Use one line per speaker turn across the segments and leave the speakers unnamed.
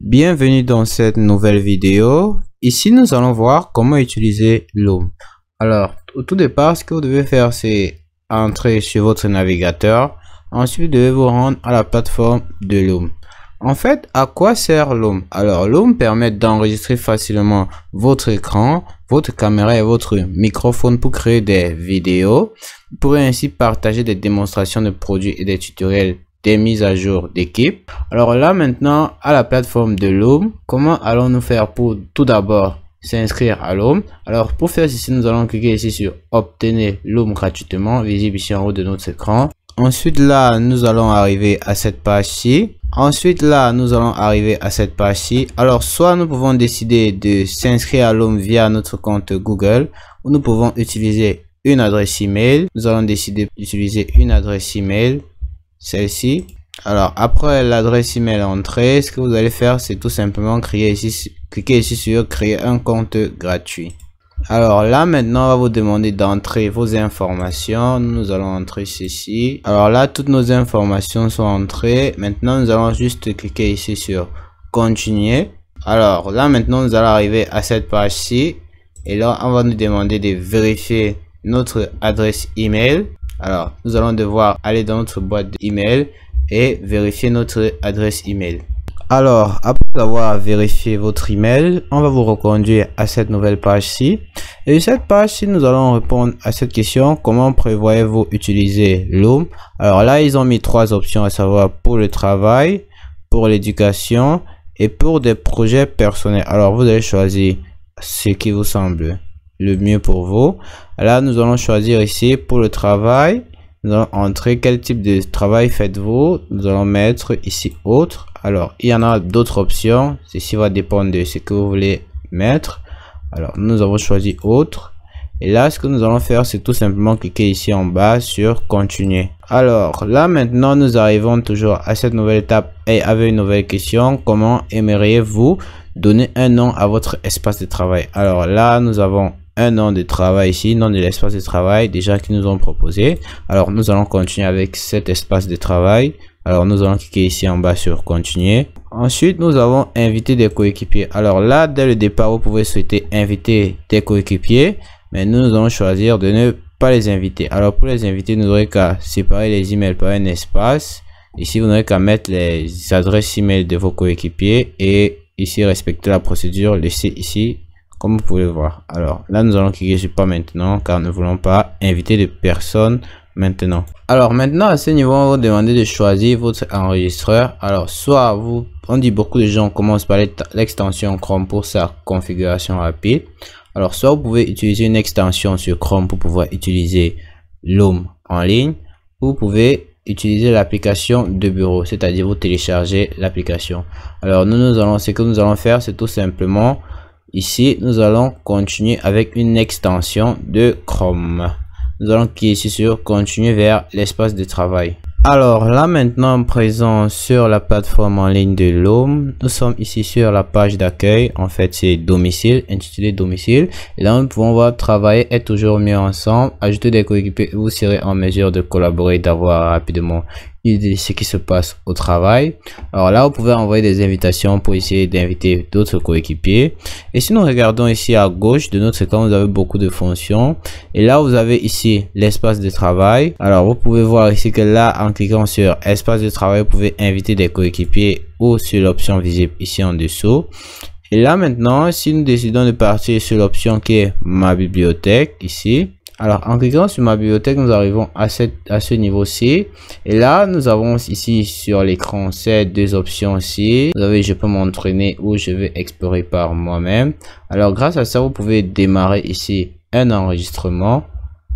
Bienvenue dans cette nouvelle vidéo. Ici, nous allons voir comment utiliser Loom. Alors, au tout départ, ce que vous devez faire, c'est entrer sur votre navigateur. Ensuite, vous devez vous rendre à la plateforme de Loom. En fait, à quoi sert Loom Alors, Loom permet d'enregistrer facilement votre écran, votre caméra et votre microphone pour créer des vidéos. Vous pourrez ainsi partager des démonstrations de produits et des tutoriels des mises à jour d'équipe. Alors là maintenant à la plateforme de loom comment allons-nous faire pour tout d'abord s'inscrire à l'oom Alors pour faire ceci, nous allons cliquer ici sur obtenir loom gratuitement, visible ici en haut de notre écran. Ensuite là, nous allons arriver à cette page-ci. Ensuite là, nous allons arriver à cette page-ci. Alors soit nous pouvons décider de s'inscrire à l'oom via notre compte Google ou nous pouvons utiliser une adresse email. Nous allons décider d'utiliser une adresse email celle-ci. Alors après l'adresse email entrée, ce que vous allez faire c'est tout simplement créer ici, cliquer ici sur créer un compte gratuit. Alors là maintenant on va vous demander d'entrer vos informations, nous allons entrer ceci. Alors là toutes nos informations sont entrées, maintenant nous allons juste cliquer ici sur continuer. Alors là maintenant nous allons arriver à cette page-ci et là on va nous demander de vérifier notre adresse email alors, nous allons devoir aller dans notre boîte d'email et vérifier notre adresse email. Alors, après avoir vérifié votre email, on va vous reconduire à cette nouvelle page-ci. Et cette page-ci, nous allons répondre à cette question. Comment prévoyez-vous utiliser Loom Alors là, ils ont mis trois options, à savoir pour le travail, pour l'éducation et pour des projets personnels. Alors, vous allez choisir ce qui vous semble le mieux pour vous. Là, nous allons choisir ici pour le travail. Nous allons entrer quel type de travail faites-vous. Nous allons mettre ici autre. Alors, il y en a d'autres options. Ceci va dépendre de ce que vous voulez mettre. Alors, nous avons choisi autre. Et là, ce que nous allons faire, c'est tout simplement cliquer ici en bas sur continuer. Alors là, maintenant, nous arrivons toujours à cette nouvelle étape et avec une nouvelle question. Comment aimeriez-vous donner un nom à votre espace de travail Alors là, nous avons un an de travail ici, nom de l'espace de travail déjà qui nous ont proposé. Alors nous allons continuer avec cet espace de travail. Alors nous allons cliquer ici en bas sur continuer. Ensuite nous avons invité des coéquipiers. Alors là dès le départ vous pouvez souhaiter inviter des coéquipiers. Mais nous, allons choisir de ne pas les inviter. Alors pour les inviter nous aurez qu'à séparer les emails par un espace. Ici vous n'aurez qu'à mettre les adresses email de vos coéquipiers et ici respecter la procédure Laisser ici comme vous pouvez le voir. Alors là, nous allons cliquer sur pas maintenant car nous ne voulons pas inviter de personnes maintenant. Alors maintenant, à ce niveau, on va vous demander de choisir votre enregistreur. Alors soit vous, on dit beaucoup de gens commencent par l'extension Chrome pour sa configuration rapide. Alors soit vous pouvez utiliser une extension sur Chrome pour pouvoir utiliser l'Oom en ligne. Vous pouvez utiliser l'application de bureau, c'est-à-dire vous téléchargez l'application. Alors nous, nous allons, ce que nous allons faire, c'est tout simplement Ici, nous allons continuer avec une extension de Chrome. Nous allons cliquer ici sur continuer vers l'espace de travail. Alors là maintenant présent sur la plateforme en ligne de l'OM, nous sommes ici sur la page d'accueil, en fait c'est domicile, intitulé domicile. Et là nous pouvons voir travailler, et toujours mieux ensemble, ajouter des coéquipiers, vous serez en mesure de collaborer, d'avoir rapidement ce qui se passe au travail. Alors là, vous pouvez envoyer des invitations pour essayer d'inviter d'autres coéquipiers. Et si nous regardons ici à gauche de notre écran, vous avez beaucoup de fonctions. Et là, vous avez ici l'espace de travail. Alors, vous pouvez voir ici que là, en cliquant sur espace de travail, vous pouvez inviter des coéquipiers ou sur l'option visible ici en dessous. Et là maintenant, si nous décidons de partir sur l'option qui est ma bibliothèque ici, alors, en cliquant sur ma bibliothèque, nous arrivons à, à ce niveau-ci. Et là, nous avons ici sur l'écran ces deux options ici Vous avez je peux m'entraîner ou je vais explorer par moi-même. Alors, grâce à ça, vous pouvez démarrer ici un enregistrement.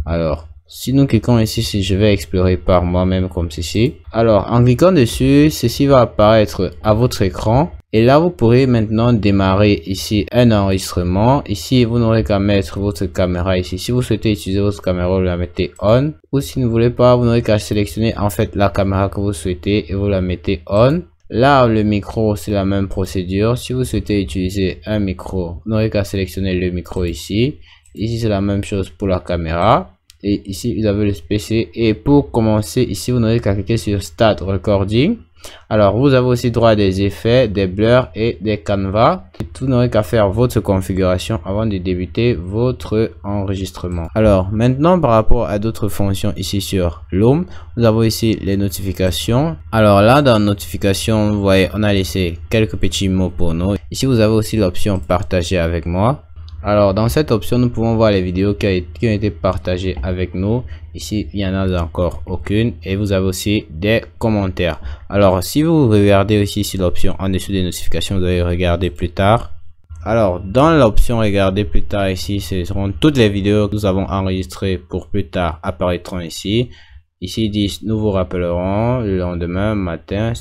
Alors, si nous cliquons ici, si je vais explorer par moi-même comme ceci. Alors, en cliquant dessus, ceci va apparaître à votre écran. Et là, vous pourrez maintenant démarrer ici un enregistrement. Ici, vous n'aurez qu'à mettre votre caméra ici. Si vous souhaitez utiliser votre caméra, vous la mettez on. Ou si vous ne voulez pas, vous n'aurez qu'à sélectionner en fait la caméra que vous souhaitez et vous la mettez on. Là, le micro, c'est la même procédure. Si vous souhaitez utiliser un micro, vous n'aurez qu'à sélectionner le micro ici. Ici, c'est la même chose pour la caméra. Et ici, vous avez le PC. Et pour commencer, ici, vous n'aurez qu'à cliquer sur Start Recording. Alors, vous avez aussi droit à des effets, des blurs et des canvas. tout n'aurait qu'à faire votre configuration avant de débuter votre enregistrement. Alors, maintenant, par rapport à d'autres fonctions ici sur Loom, nous avons ici les notifications. Alors là, dans notifications, vous voyez, on a laissé quelques petits mots pour nous. Ici, vous avez aussi l'option partager avec moi. Alors, dans cette option, nous pouvons voir les vidéos qui, ont été partagées avec nous. Ici, il n'y en a encore aucune. Et vous avez aussi des commentaires. Alors, si vous regardez aussi sur l'option en dessous des notifications, vous allez regarder plus tard. Alors, dans l'option regarder plus tard ici, ce seront toutes les vidéos que nous avons enregistrées pour plus tard apparaîtront ici. Ici, ils disent, nous vous rappellerons le lendemain matin,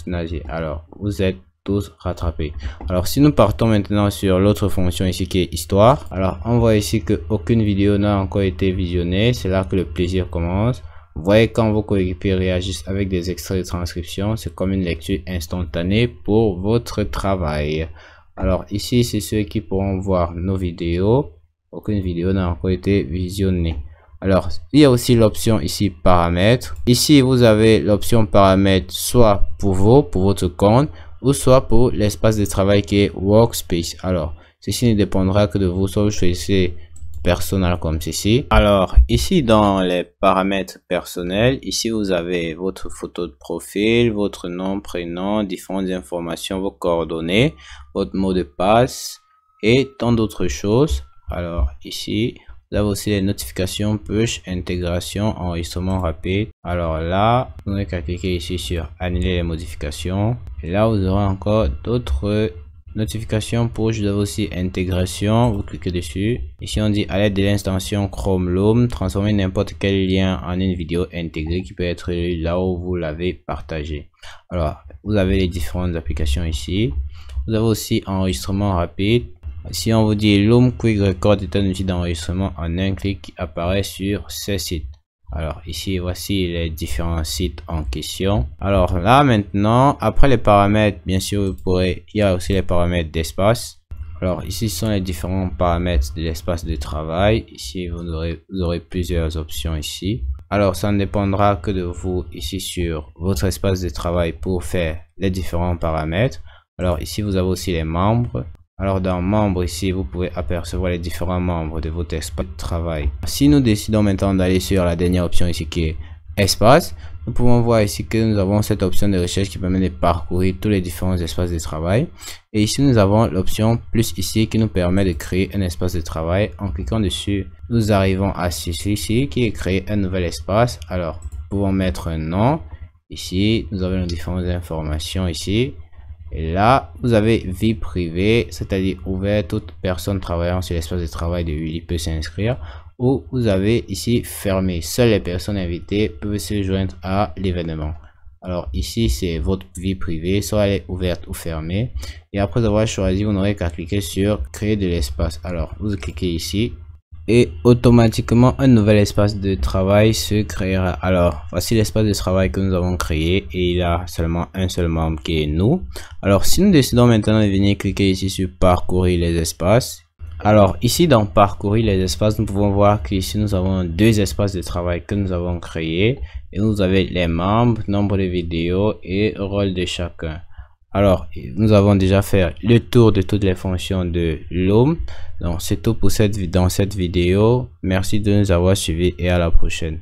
Alors, vous êtes tous rattrapés Alors si nous partons maintenant sur l'autre fonction ici qui est histoire. Alors on voit ici que aucune vidéo n'a encore été visionnée. C'est là que le plaisir commence. Vous voyez quand vos coéquipiers réagissent avec des extraits de transcription, c'est comme une lecture instantanée pour votre travail. Alors ici, c'est ceux qui pourront voir nos vidéos. Aucune vidéo n'a encore été visionnée. Alors, il y a aussi l'option ici paramètres. Ici, vous avez l'option paramètres soit pour vous, pour votre compte, ou soit pour l'espace de travail qui est Workspace. Alors, ceci ne dépendra que de vous, soit vous choisissez personnel comme ceci. Alors, ici dans les paramètres personnels, ici vous avez votre photo de profil, votre nom, prénom, différentes informations, vos coordonnées, votre mot de passe et tant d'autres choses. Alors, ici, vous avez aussi les notifications push, intégration, enregistrement rapide. Alors là, vous n'avez qu'à cliquer ici sur annuler les modifications. Et là, vous aurez encore d'autres notifications push. Vous avez aussi intégration. Vous cliquez dessus. Ici, on dit à l'aide de l'extension Chrome Loom, transformer n'importe quel lien en une vidéo intégrée qui peut être là où vous l'avez partagé. Alors, vous avez les différentes applications ici. Vous avez aussi enregistrement rapide. Si on vous dit Loom Quick Record est un outil d'enregistrement en un clic apparaît sur ce site. Alors ici, voici les différents sites en question. Alors là maintenant, après les paramètres, bien sûr, vous pourrez, il y a aussi les paramètres d'espace. Alors ici sont les différents paramètres de l'espace de travail. Ici, vous aurez, vous aurez plusieurs options ici. Alors ça ne dépendra que de vous ici sur votre espace de travail pour faire les différents paramètres. Alors ici vous avez aussi les membres. Alors dans membres ici, vous pouvez apercevoir les différents membres de votre espace de travail. Si nous décidons maintenant d'aller sur la dernière option ici qui est espace, nous pouvons voir ici que nous avons cette option de recherche qui permet de parcourir tous les différents espaces de travail. Et ici nous avons l'option plus ici qui nous permet de créer un espace de travail. En cliquant dessus, nous arrivons à ceci ici qui est créer un nouvel espace. Alors, nous pouvons mettre un nom. Ici, nous avons les différentes informations ici. Et là, vous avez vie privée, c'est-à-dire ouverte, toute personne travaillant sur l'espace de travail de Uli peut s'inscrire. Ou vous avez ici fermé, seules les personnes invitées peuvent se joindre à l'événement. Alors ici, c'est votre vie privée, soit elle est ouverte ou fermée. Et après avoir choisi, vous n'aurez qu'à cliquer sur créer de l'espace. Alors, vous cliquez ici et automatiquement un nouvel espace de travail se créera. Alors, voici l'espace de travail que nous avons créé et il a seulement un seul membre qui est nous. Alors, si nous décidons maintenant de venir cliquer ici sur parcourir les espaces, alors ici dans parcourir les espaces, nous pouvons voir qu'ici nous avons deux espaces de travail que nous avons créé et nous avons les membres, nombre de vidéos et rôle de chacun. Alors, nous avons déjà fait le tour de toutes les fonctions de l'OM. Donc, c'est tout pour cette, dans cette vidéo. Merci de nous avoir suivis et à la prochaine.